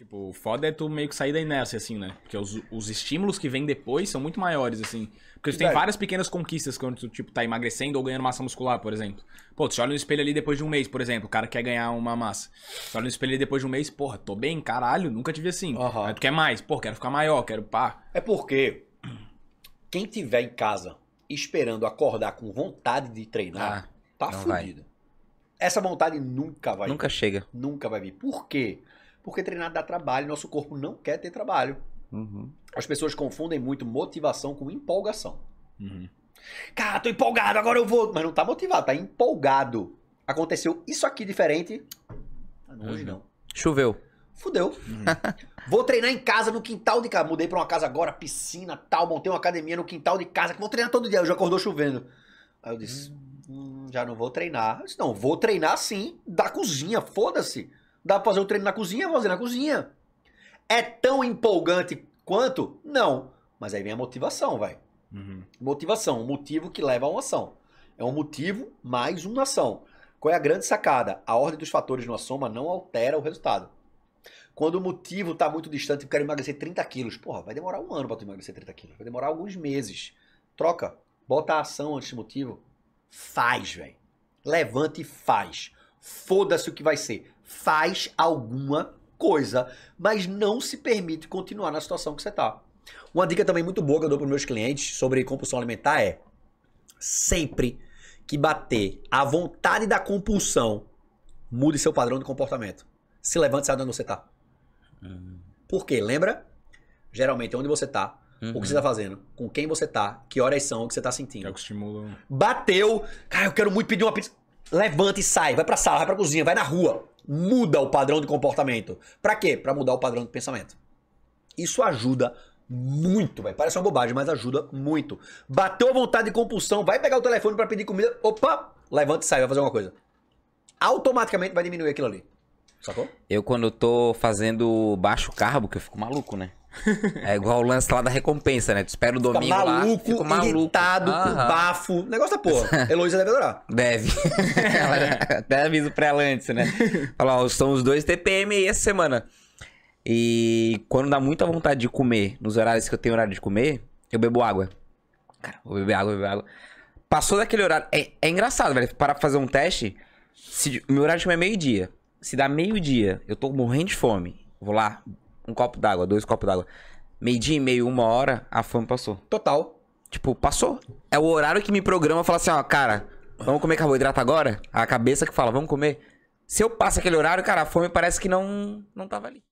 Tipo, o foda é tu meio que sair da inércia, assim, né? Porque os, os estímulos que vêm depois são muito maiores, assim. Porque tu tem várias pequenas conquistas quando tu, tipo, tá emagrecendo ou ganhando massa muscular, por exemplo. Pô, tu olha no espelho ali depois de um mês, por exemplo, o cara quer ganhar uma massa. Tu olha no espelho ali depois de um mês, porra, tô bem, caralho, nunca tive assim. Uhum. Aí tu quer mais, pô, quero ficar maior, quero pá. É porque quem tiver em casa esperando acordar com vontade de treinar, ah, tá fudido. Vai. Essa vontade nunca vai Nunca vir. chega. Nunca vai vir. Por quê? Porque porque treinar dá trabalho, nosso corpo não quer ter trabalho. Uhum. As pessoas confundem muito motivação com empolgação. Uhum. Cara, tô empolgado, agora eu vou. Mas não tá motivado, tá empolgado. Aconteceu isso aqui diferente. Ah, não, hoje uhum. não. Choveu. Fudeu. Uhum. vou treinar em casa, no quintal de casa. Mudei pra uma casa agora, piscina, tal. Montei uma academia no quintal de casa. Vou treinar todo dia. Eu já acordou chovendo. Aí eu disse, hum. hum, já não vou treinar. Eu disse, não, vou treinar sim, da cozinha, foda-se. Dá pra fazer o treino na cozinha? Vou fazer na cozinha. É tão empolgante quanto? Não. Mas aí vem a motivação, vai. Uhum. Motivação, um motivo que leva a uma ação. É um motivo mais uma ação. Qual é a grande sacada? A ordem dos fatores numa soma não altera o resultado. Quando o motivo está muito distante, eu quero emagrecer 30 quilos. Porra, vai demorar um ano para tu emagrecer 30 quilos. Vai demorar alguns meses. Troca. Bota a ação antes do motivo. Faz, velho. Levante e faz. Foda-se o que vai ser. Faz alguma coisa, mas não se permite continuar na situação que você está. Uma dica também muito boa que eu dou para meus clientes sobre compulsão alimentar é sempre que bater a vontade da compulsão, mude seu padrão de comportamento. Se levante e saia de onde você está. Uhum. Por quê? Lembra? Geralmente, onde você está, uhum. o que você está uhum. fazendo, com quem você está, que horas são, o que você está sentindo. É o que estimula. Bateu! Cara, eu quero muito pedir uma pizza levanta e sai, vai pra sala, vai pra cozinha, vai na rua. Muda o padrão de comportamento. Pra quê? Pra mudar o padrão de pensamento. Isso ajuda muito, vai. Parece uma bobagem, mas ajuda muito. Bateu a vontade de compulsão, vai pegar o telefone para pedir comida. Opa! Levanta e sai, vai fazer alguma coisa. Automaticamente vai diminuir aquilo ali. Sacou? Eu, quando tô fazendo baixo carbo, que eu fico maluco, né? É igual o lance lá da recompensa, né? Tu espera o domingo fica maluco, lá. Fica maluco, irritado, com bafo. Negócio da porra. Heloísa deve adorar. Deve. Ela até aviso pra ela antes, né? Fala, ó, são os dois TPM aí essa semana. E quando dá muita vontade de comer, nos horários que eu tenho horário de comer, eu bebo água. Cara, vou beber água, vou beber água. Passou daquele horário. É, é engraçado, velho. Parar pra fazer um teste. Se, meu horário de comer é meio-dia. Se dá meio-dia, eu tô morrendo de fome. Vou lá, um copo d'água, dois copos d'água. Meio dia e meio, uma hora, a fome passou. Total. Tipo, passou. É o horário que me programa fala assim, ó, cara, vamos comer carboidrato agora? A cabeça que fala, vamos comer. Se eu passo aquele horário, cara, a fome parece que não, não tava ali.